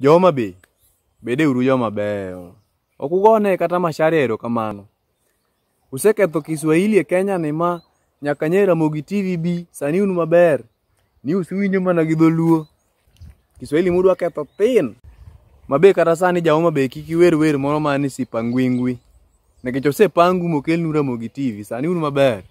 Joma be, bedeuru joma beyo. Ok ugone kata mashare erokamano. Useketho Kiswahili e Kenya ni ma nyaka nyera mogi TVB, sani un maber. Ni usiwinjo mana gi dholuo. Kiswahili mudwa ketho thin. Mabe kata sani jaoma be kiki wer wer moro mani sipangwingwi. Nekech osepangu mokelnu ramo gi TV, sani un maber.